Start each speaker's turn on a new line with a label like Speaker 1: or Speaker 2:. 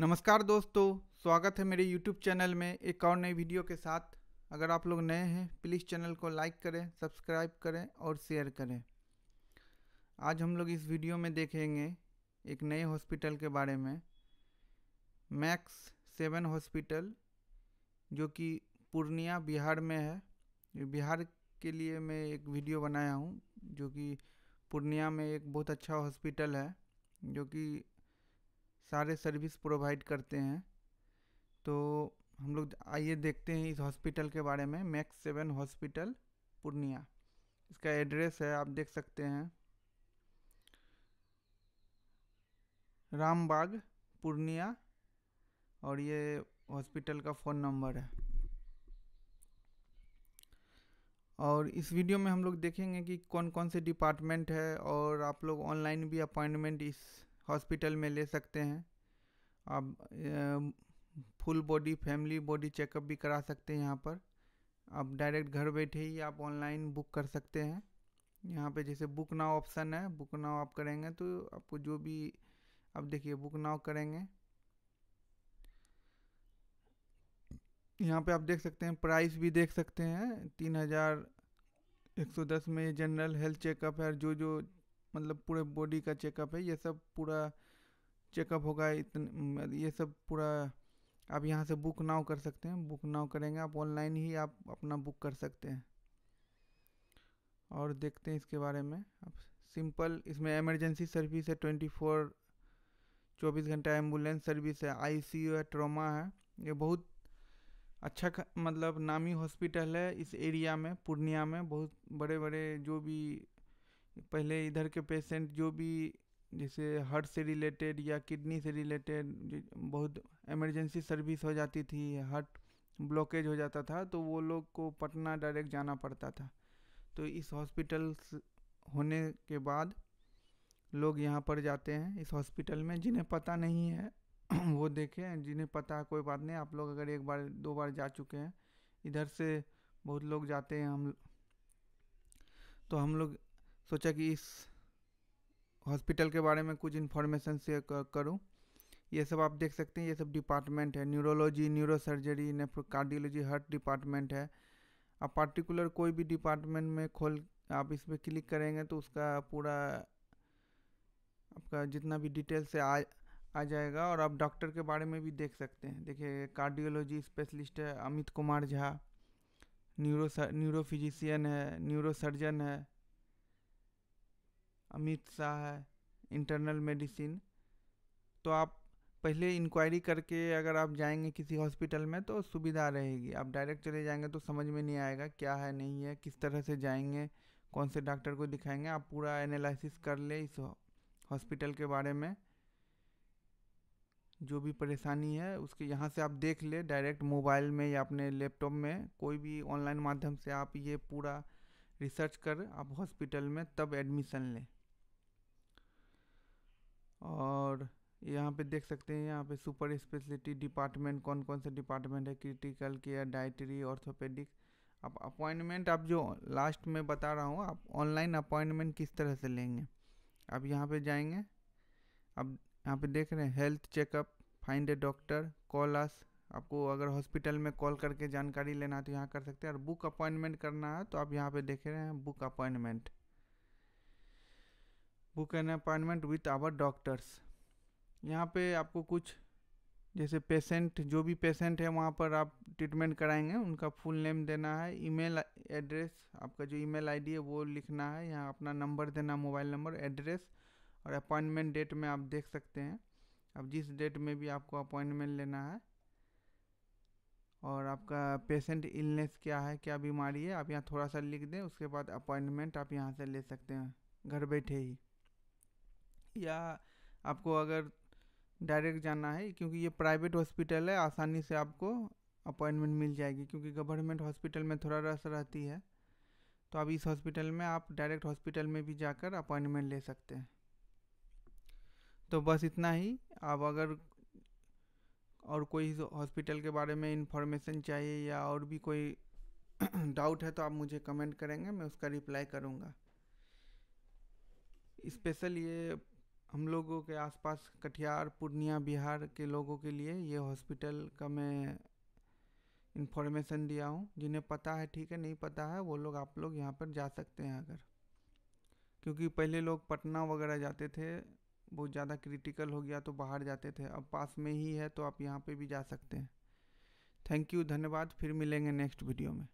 Speaker 1: नमस्कार दोस्तों स्वागत है मेरे यूट्यूब चैनल में एक और नई वीडियो के साथ अगर आप लोग नए हैं प्लीज़ चैनल को लाइक करें सब्सक्राइब करें और शेयर करें आज हम लोग इस वीडियो में देखेंगे एक नए हॉस्पिटल के बारे में मैक्स सेवन हॉस्पिटल जो कि पूर्णिया बिहार में है बिहार के लिए मैं एक वीडियो बनाया हूँ जो कि पूर्णिया में एक बहुत अच्छा हॉस्पिटल है जो कि सारे सर्विस प्रोवाइड करते हैं तो हम लोग आइए देखते हैं इस हॉस्पिटल के बारे में मैक्स सेवन हॉस्पिटल पूर्णिया इसका एड्रेस है आप देख सकते हैं रामबाग पूर्णिया और ये हॉस्पिटल का फ़ोन नंबर है और इस वीडियो में हम लोग देखेंगे कि कौन कौन से डिपार्टमेंट है और आप लोग ऑनलाइन भी अपॉइंटमेंट इस हॉस्पिटल में ले सकते हैं आप full body family body checkup भी करा सकते हैं यहाँ पर आप डायरेक्ट घर बैठे ही आप ऑनलाइन बुक कर सकते हैं यहाँ पे जैसे बुक नाव ऑप्शन है बुक नाव आप करेंगे तो आपको जो भी आप देखिए बुक नाव करेंगे यहाँ पे आप देख सकते हैं प्राइस भी देख सकते हैं तीन हज़ार एक सौ दस में जनरल हेल्थ चेकअप है जो जो मतलब पूरे बॉडी का चेकअप है ये सब पूरा चेकअप होगा इतने मतलब ये सब पूरा आप यहाँ से बुक नाउ कर सकते हैं बुक नाउ करेंगे आप ऑनलाइन ही आप अपना बुक कर सकते हैं और देखते हैं इसके बारे में आप सिंपल इसमें इमरजेंसी सर्विस है ट्वेंटी फोर चौबीस घंटा एम्बुलेंस सर्विस है आईसीयू है ट्रोमा है ये बहुत अच्छा मतलब नामी हॉस्पिटल है इस एरिया में पूर्णिया में बहुत बड़े बड़े जो भी पहले इधर के पेशेंट जो भी जैसे हार्ट से रिलेटेड या किडनी से रिलेटेड बहुत इमरजेंसी सर्विस हो जाती थी हार्ट ब्लॉकेज हो जाता था तो वो लोग को पटना डायरेक्ट जाना पड़ता था तो इस हॉस्पिटल होने के बाद लोग यहाँ पर जाते हैं इस हॉस्पिटल में जिन्हें पता नहीं है वो देखें जिन्हें पता है कोई बात नहीं आप लोग अगर एक बार दो बार जा चुके हैं इधर से बहुत लोग जाते हैं हम तो हम लोग सोचा कि इस हॉस्पिटल के बारे में कुछ इन्फॉर्मेशन शेयर करूँ ये सब आप देख सकते हैं ये सब डिपार्टमेंट है न्यूरोलॉजी न्यूरो सर्जरी कार्डियोलॉजी हर डिपार्टमेंट है आप पार्टिकुलर कोई भी डिपार्टमेंट में खोल आप इस पर क्लिक करेंगे तो उसका पूरा आपका जितना भी डिटेल से आ आ जाएगा और आप डॉक्टर के बारे में भी देख सकते हैं देखिए कार्डियोलॉजी स्पेशलिस्ट है Amit Kumar Jha neuro neuro physician है न्यूरो सर्जन है अमित शाह है इंटरनल मेडिसिन तो आप पहले इंक्वायरी करके अगर आप जाएंगे किसी हॉस्पिटल में तो सुविधा रहेगी आप डायरेक्ट चले जाएंगे तो समझ में नहीं आएगा क्या है नहीं है किस तरह से जाएंगे कौन से डॉक्टर को दिखाएंगे आप पूरा एनालिसिस कर ले इस हॉस्पिटल के बारे में जो भी परेशानी है उसके यहाँ से आप देख ले डायरेक्ट मोबाइल में या अपने लैपटॉप में कोई भी ऑनलाइन माध्यम से आप ये पूरा रिसर्च कर आप हॉस्पिटल में तब एडमिशन लें और यहाँ पे देख सकते हैं यहाँ पे सुपर स्पेशलिटी डिपार्टमेंट कौन कौन से डिपार्टमेंट है क्रिटिकल केयर डाइटरी ऑर्थोपेडिक अब अपॉइंटमेंट आप जो लास्ट में बता रहा हूँ आप ऑनलाइन अपॉइंटमेंट किस तरह से लेंगे आप यहाँ पे जाएंगे अब यहाँ पे देख रहे हैं health checkup find a doctor call आपको अगर हॉस्पिटल में कॉल करके जानकारी लेना है तो यहाँ कर सकते हैं और बुक अपॉइंटमेंट करना है तो आप यहाँ पे देख रहे हैं book appointment book an appointment with our doctors यहाँ पे आपको कुछ जैसे पेशेंट जो भी पेशेंट है वहाँ पर आप ट्रीटमेंट कराएंगे उनका फुल नेम देना है ईमेल एड्रेस आपका जो ईमेल आईडी है वो लिखना है यहाँ अपना नंबर देना मोबाइल नंबर एड्रेस और अपॉइंटमेंट डेट में आप देख सकते हैं अब जिस डेट में भी आपको अपॉइंटमेंट लेना है और आपका पेशेंट इलनेस क्या है क्या बीमारी है आप यहाँ थोड़ा सा लिख दें उसके बाद अपॉइंटमेंट आप यहाँ से ले सकते हैं घर बैठे ही या आपको अगर डायरेक्ट जाना है क्योंकि ये प्राइवेट हॉस्पिटल है आसानी से आपको अपॉइंटमेंट मिल जाएगी क्योंकि गवर्नमेंट हॉस्पिटल में थोड़ा रस रहती है तो अब इस हॉस्पिटल में आप डायरेक्ट हॉस्पिटल में भी जाकर अपॉइंटमेंट ले सकते हैं तो बस इतना ही आप अगर और कोई हॉस्पिटल के बारे में इन्फॉर्मेशन चाहिए या और भी कोई डाउट है तो आप मुझे कमेंट करेंगे मैं उसका रिप्लाई करूँगा स्पेशल ये हम लोगों के आसपास कटिहार पूर्णिया बिहार के लोगों के लिए ये हॉस्पिटल का मैं इन्फॉर्मेशन दिया हूँ जिन्हें पता है ठीक है नहीं पता है वो लोग आप लोग यहाँ पर जा सकते हैं अगर क्योंकि पहले लोग पटना वगैरह जाते थे बहुत ज़्यादा क्रिटिकल हो गया तो बाहर जाते थे अब पास में ही है तो आप यहाँ पे भी जा सकते हैं थैंक यू धन्यवाद फिर मिलेंगे नेक्स्ट वीडियो में